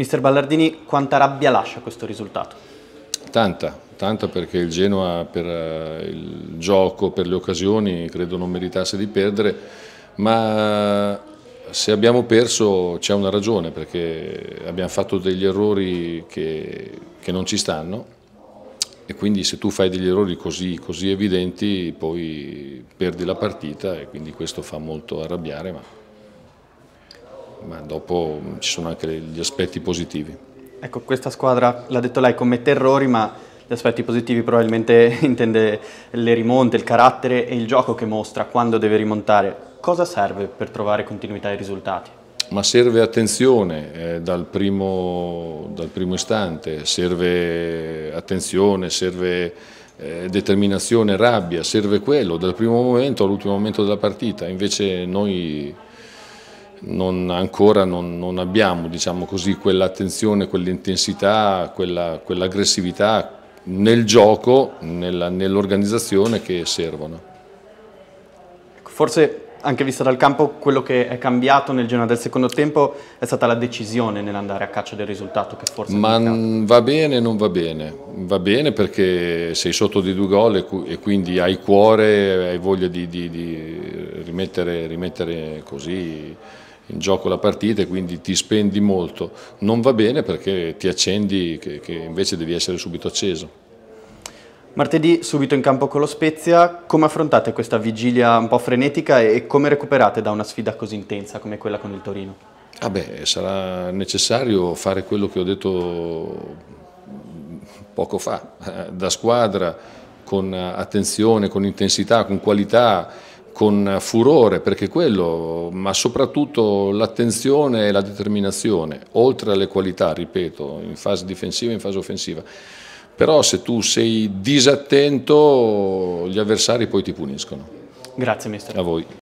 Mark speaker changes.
Speaker 1: Mister Ballardini, quanta rabbia lascia questo risultato?
Speaker 2: Tanta, tanta perché il Genoa per eh, il gioco, per le occasioni, credo non meritasse di perdere, ma se abbiamo perso c'è una ragione perché abbiamo fatto degli errori che, che, non ci stanno e quindi se tu fai degli errori così, così evidenti poi perdi la partita e quindi questo fa molto arrabbiare. Ma dopo mm, ci sono anche gli aspetti positivi.
Speaker 1: Ecco, questa squadra, l'ha detto lei, commette errori, ma gli aspetti positivi probabilmente intende le rimonte, il carattere e il gioco che mostra quando deve rimontare. Cosa serve per trovare continuità ai risultati?
Speaker 2: Ma serve attenzione eh, dal, primo, dal, primo, istante, serve attenzione, serve eh, determinazione, rabbia, serve quello dal primo momento all'ultimo momento della partita. Invece noi non, ancora non, non abbiamo diciamo quell'attenzione, quell'intensità, quell'aggressività quell nel gioco, nell'organizzazione nell che servono.
Speaker 1: Ecco, forse
Speaker 2: anche vista dal campo, quello
Speaker 1: che è cambiato nel giro del secondo tempo è stata la decisione nell'andare a caccia del risultato che forse... Ma
Speaker 2: va bene non va bene? Va bene perché sei sotto di due gol e, quindi hai cuore, hai voglia di, di, di rimettere, rimettere, così in gioco la partita e quindi ti spendi molto. Non va bene perché ti accendi che, che invece devi essere subito acceso.
Speaker 1: Martedì subito in campo con lo Spezia, come affrontate questa vigilia un po' frenetica e come recuperate da una sfida così intensa come quella con il Torino?
Speaker 2: Ah beh, sarà necessario fare quello che ho detto poco fa, eh, da squadra, con attenzione, con intensità, con qualità, con furore, perché quello, ma soprattutto l'attenzione e la determinazione, oltre alle qualità, ripeto, in fase difensiva e in fase offensiva. Però se tu sei disattento, gli avversari poi ti puniscono. Grazie mister. A voi.